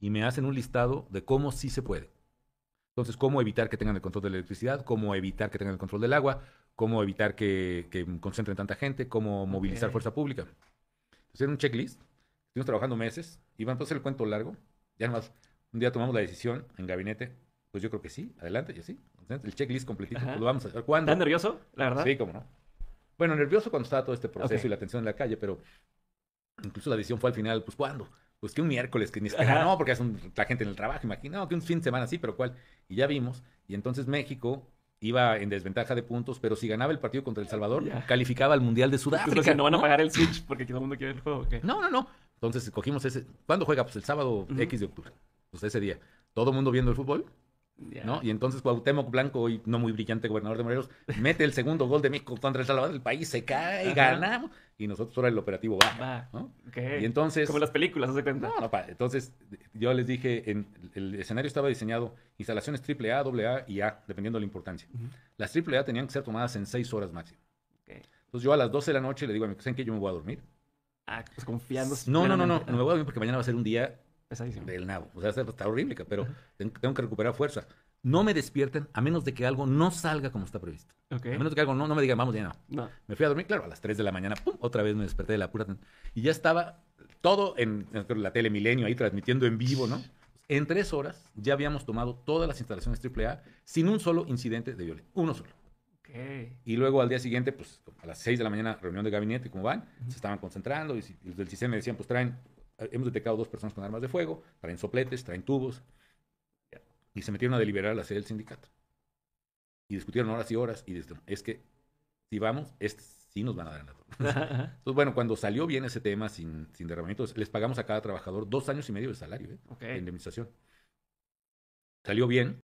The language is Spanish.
y me hacen un listado de cómo sí se puede. Entonces, cómo evitar que tengan el control de la electricidad, cómo evitar que tengan el control del agua, cómo evitar que, concentren tanta gente, cómo movilizar fuerza pública. Entonces, era un checklist. Estuvimos trabajando meses. iban a hacer el cuento largo? Ya nomás, un día tomamos la decisión en gabinete. Pues yo creo que sí, adelante, y así. El checklist completito, pues lo vamos a hacer. ¿Cuándo? ¿Estás nervioso, la verdad? Sí, cómo no. Bueno, nervioso cuando estaba todo este proceso y la tensión en la calle, pero incluso la decisión fue al final, pues ¿cuándo? pues que un miércoles, que ni siquiera, no, porque es la gente en el trabajo, imagino, que un fin de semana así, pero cuál. Y ya vimos, y entonces México iba en desventaja de puntos, pero si ganaba el partido contra El Salvador, calificaba al Mundial de Sudáfrica. Entonces, no van a pagar el Switch porque todo el mundo quiere el juego. ¿qué? No, no, no. Entonces cogimos ese. ¿Cuándo juega? Pues el sábado X de octubre. Pues ese día. Todo el mundo viendo el fútbol. Y entonces Cuauhtémoc Blanco, hoy no muy brillante gobernador de Morelos, mete el segundo gol de México contra El Salvador, el país se cae, y ganamos, y nosotros ahora el operativo Va. Y entonces... Como las películas, No, entonces yo les dije, el escenario estaba diseñado instalaciones triple A, doble A y A, dependiendo de la importancia. Las triple A tenían que ser tomadas en seis horas máximo. Entonces yo a las 12 de la noche le digo a mi ¿saben que Yo me voy a dormir. Ah, pues confiando. No, no, no, no, no me voy a dormir porque mañana va a ser un día del nabo. O sea, está horrible, pero tengo que recuperar fuerza. No me despierten a menos de que algo no salga como está previsto. A menos de que algo no, no me digan, vamos, ya no. Me fui a dormir, claro, a las 3 de la mañana, pum, otra vez me desperté de la pura. Y ya estaba todo en, la tele Milenio ahí transmitiendo en vivo, ¿no? En tres horas ya habíamos tomado todas las instalaciones AAA sin un solo incidente de violencia. Uno solo. Okay. Y luego al día siguiente, pues a las 6 de la mañana, reunión de gabinete, ¿cómo van? Se estaban concentrando y, los del CISEN me decían, pues traen hemos detectado dos personas con armas de fuego, traen sopletes, traen tubos, y se metieron a deliberar la sede del sindicato. Y discutieron horas y horas, y dijeron, es que si vamos, es, este sí nos van a dar en la Entonces, bueno, cuando salió bien ese tema sin, sin derramamientos, les pagamos a cada trabajador dos años y medio de salario, ¿eh? de indemnización. Salió bien,